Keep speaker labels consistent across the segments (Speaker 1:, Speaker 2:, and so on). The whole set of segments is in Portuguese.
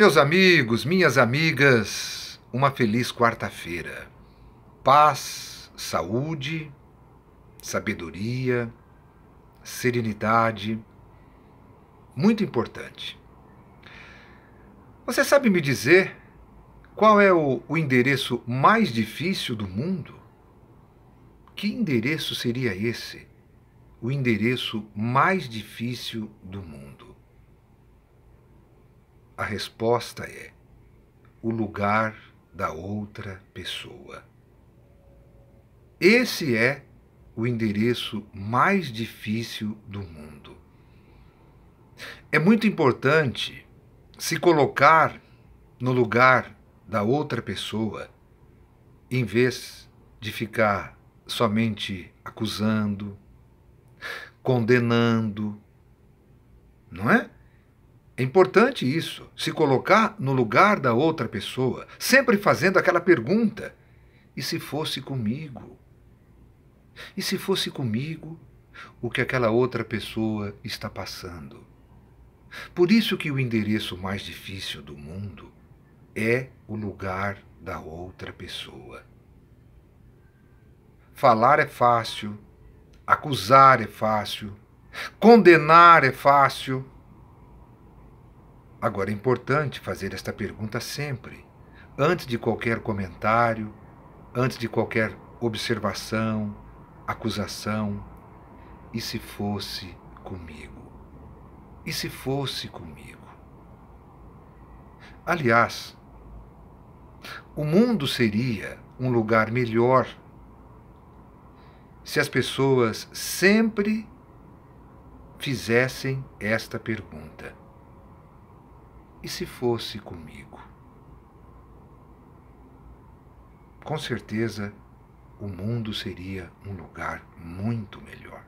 Speaker 1: Meus amigos, minhas amigas, uma feliz quarta-feira. Paz, saúde, sabedoria, serenidade. Muito importante. Você sabe me dizer qual é o, o endereço mais difícil do mundo? Que endereço seria esse? O endereço mais difícil do mundo. A resposta é o lugar da outra pessoa. Esse é o endereço mais difícil do mundo. É muito importante se colocar no lugar da outra pessoa, em vez de ficar somente acusando, condenando, não é? É importante isso, se colocar no lugar da outra pessoa, sempre fazendo aquela pergunta: e se fosse comigo? E se fosse comigo o que aquela outra pessoa está passando? Por isso que o endereço mais difícil do mundo é o lugar da outra pessoa. Falar é fácil, acusar é fácil, condenar é fácil, Agora é importante fazer esta pergunta sempre, antes de qualquer comentário, antes de qualquer observação, acusação. E se fosse comigo? E se fosse comigo? Aliás, o mundo seria um lugar melhor se as pessoas sempre fizessem esta pergunta. E se fosse comigo? Com certeza, o mundo seria um lugar muito melhor.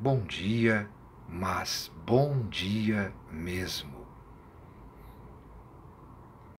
Speaker 1: Bom dia, mas bom dia mesmo.